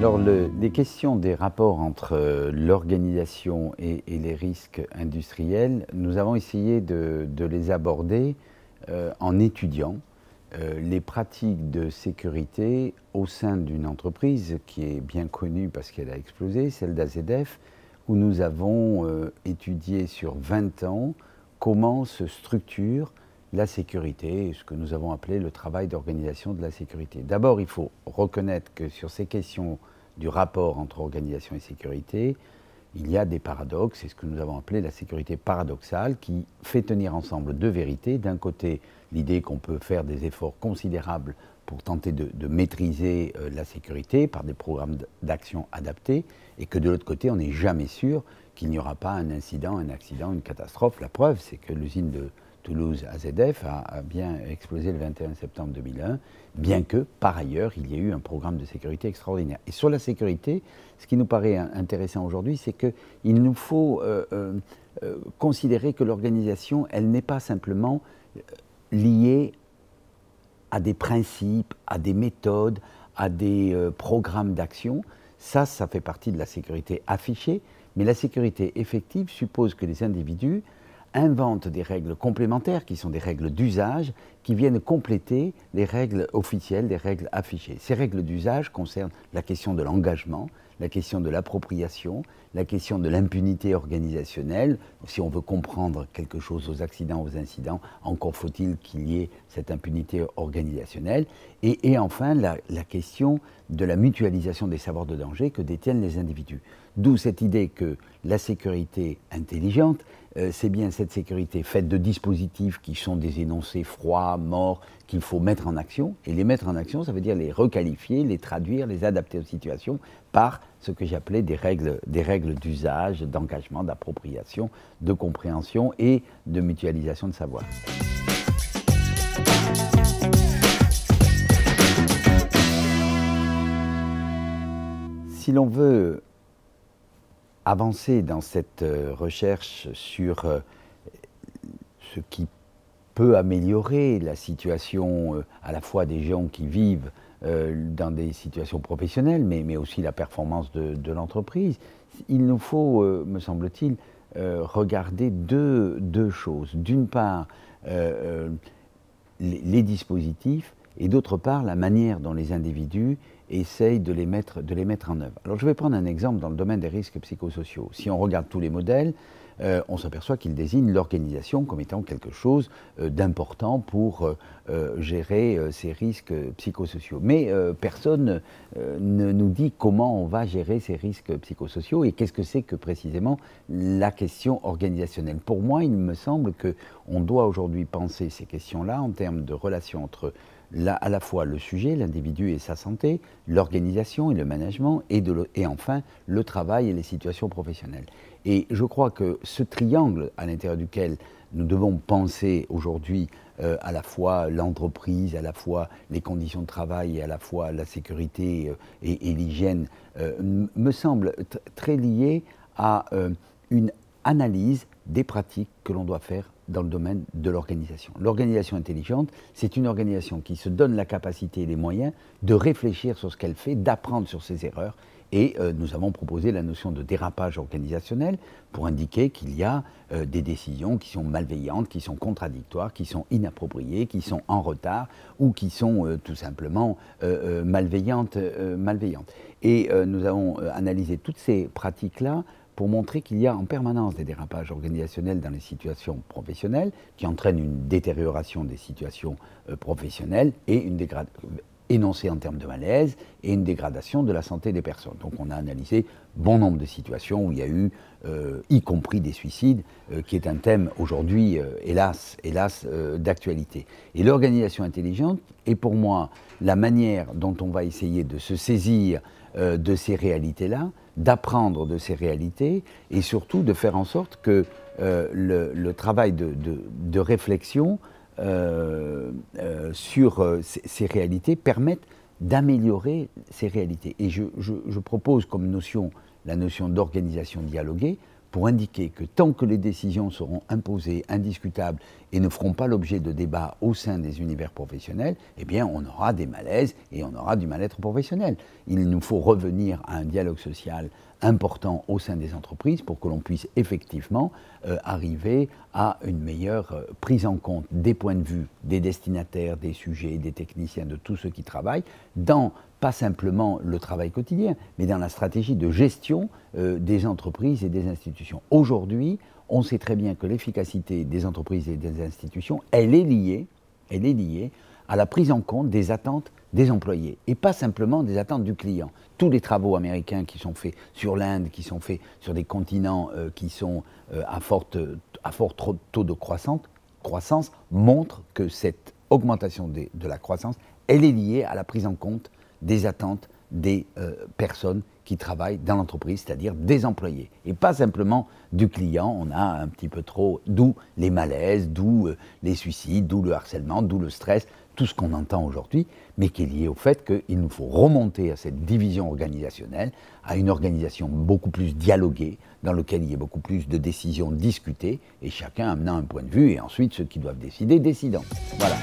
Alors, les questions des rapports entre euh, l'organisation et, les risques industriels, nous avons essayé de, les aborder euh, en étudiant euh, les pratiques de sécurité au sein d'une entreprise qui est bien connue parce qu'elle a explosé, celle d'AZF, où nous avons étudié sur 20 ans comment se structurent la sécurité ce que nous avons appelé le travail d'organisation de la sécurité. D'abord, il faut reconnaître que sur ces questions du rapport entre organisation et sécurité, il y a des paradoxes, c'est ce que nous avons appelé la sécurité paradoxale, qui fait tenir ensemble deux vérités. D'un côté, l'idée qu'on peut faire des efforts considérables pour tenter de, maîtriser euh, la sécurité par des programmes d'action adaptés, et que de l'autre côté, on n'est jamais sûr qu'il n'y aura pas un incident, un accident, une catastrophe. La preuve, c'est que l'usine de Toulouse AZF a, bien explosé le 21 septembre 2001, bien que, par ailleurs, il y ait eu un programme de sécurité extraordinaire. Et sur la sécurité, ce qui nous paraît intéressant aujourd'hui, c'est qu'il nous faut euh, euh, euh, considérer que l'organisation, elle n'est pas simplement liée à des principes, à des méthodes, à des programmes d'action. Ça, ça fait partie de la sécurité affichée, mais la sécurité effective suppose que les individus invente des règles complémentaires, qui sont des règles d'usage, qui viennent compléter les règles officielles, les règles affichées. Ces règles d'usage concernent la question de l'engagement, la question de l'appropriation, la question de l'impunité organisationnelle. Si on veut comprendre quelque chose aux accidents, aux incidents, encore faut-il qu'il y ait cette impunité organisationnelle. Et, enfin, la question de la mutualisation des savoirs de danger que détiennent les individus. D'où cette idée que la sécurité intelligente, euh, c'est bien cette sécurité faite de dispositifs qui sont des énoncés froids, morts, qu'il faut mettre en action. Et les mettre en action, ça veut dire les requalifier, les traduire, les adapter aux situations par ce que j'appelais des règles, des règles d'usage, d'engagement, d'appropriation, de compréhension et de mutualisation de savoir. Si l'on veut avancer dans cette euh, recherche sur euh, ce qui peut améliorer la situation euh, à la fois des gens qui vivent dans des situations professionnelles, mais, aussi la performance de, l'entreprise, il nous faut, me semble-t-il, regarder deux, choses. D'une part, les dispositifs et d'autre part, la manière dont les individus essaye de les, mettre, de les mettre en œuvre. Alors je vais prendre un exemple dans le domaine des risques psychosociaux. Si on regarde tous les modèles, euh, on s'aperçoit qu'ils désignent l'organisation comme étant quelque chose euh, d'important pour euh, gérer ces risques psychosociaux. Mais personne ne nous dit comment on va gérer ces risques psychosociaux et qu'est-ce que c'est que précisément la question organisationnelle. Pour moi, il me semble qu'on doit aujourd'hui penser ces questions-là en termes de relations entre à la fois le sujet, l'individu et sa santé, l'organisation et le management, et, de et enfin le travail et les situations professionnelles. Et je crois que ce triangle à l'intérieur duquel nous devons penser aujourd'hui euh, à la fois l'entreprise, à la fois les conditions de travail, et à la fois la sécurité euh, et, l'hygiène, euh, me semble très lié à une analyse des pratiques que l'on doit faire dans le domaine de l'organisation. L'organisation intelligente, c'est une organisation qui se donne la capacité et les moyens de réfléchir sur ce qu'elle fait, d'apprendre sur ses erreurs. Et euh, nous avons proposé la notion de dérapage organisationnel pour indiquer qu'il y a euh, des décisions qui sont malveillantes, qui sont contradictoires, qui sont inappropriées, qui sont en retard ou qui sont euh, tout simplement malveillantes, malveillantes. Et nous avons analysé toutes ces pratiques-là pour montrer qu'il y a en permanence des dérapages organisationnels dans les situations professionnelles qui entraînent une détérioration des situations euh, professionnelles et une dégradation énoncée en termes de malaise et une dégradation de la santé des personnes. Donc on a analysé bon nombre de situations où il y a eu, euh, y compris des suicides, euh, qui est un thème aujourd'hui, hélas, hélas, d'actualité. Et l'organisation intelligente est pour moi la manière dont on va essayer de se saisir de ces réalités-là d'apprendre de ces réalités et surtout de faire en sorte que euh, le, travail de, réflexion euh, euh, sur ces, réalités permette d'améliorer ces réalités. Et je, propose comme notion la notion d'organisation dialoguée pour indiquer que tant que les décisions seront imposées, indiscutables et ne feront pas l'objet de débats au sein des univers professionnels, eh bien on aura des malaises et on aura du mal-être professionnel. Il nous faut revenir à un dialogue social important au sein des entreprises pour que l'on puisse effectivement euh, arriver à une meilleure euh, prise en compte des points de vue des destinataires, des sujets, des techniciens, de tous ceux qui travaillent dans pas simplement le travail quotidien, mais dans la stratégie de gestion euh, des entreprises et des institutions. Aujourd'hui, on sait très bien que l'efficacité des entreprises et des institutions, elle est liée, à la prise en compte des attentes des employés et pas simplement des attentes du client. Tous les travaux américains qui sont faits sur l'Inde, qui sont faits sur des continents euh, qui sont euh, à, forte, à fort taux de croissance, croissance montrent que cette augmentation de, de la croissance, elle est liée à la prise en compte des attentes des euh, personnes qui travaillent dans l'entreprise, c'est-à-dire des employés, et pas simplement du client. On a un petit peu trop, d'où les malaises, d'où euh, les suicides, d'où le harcèlement, d'où le stress, tout ce qu'on entend aujourd'hui, mais qui est lié au fait qu'il nous faut remonter à cette division organisationnelle, à une organisation beaucoup plus dialoguée, dans laquelle il y a beaucoup plus de décisions discutées, et chacun amenant un point de vue, et ensuite ceux qui doivent décider, décidant. Voilà.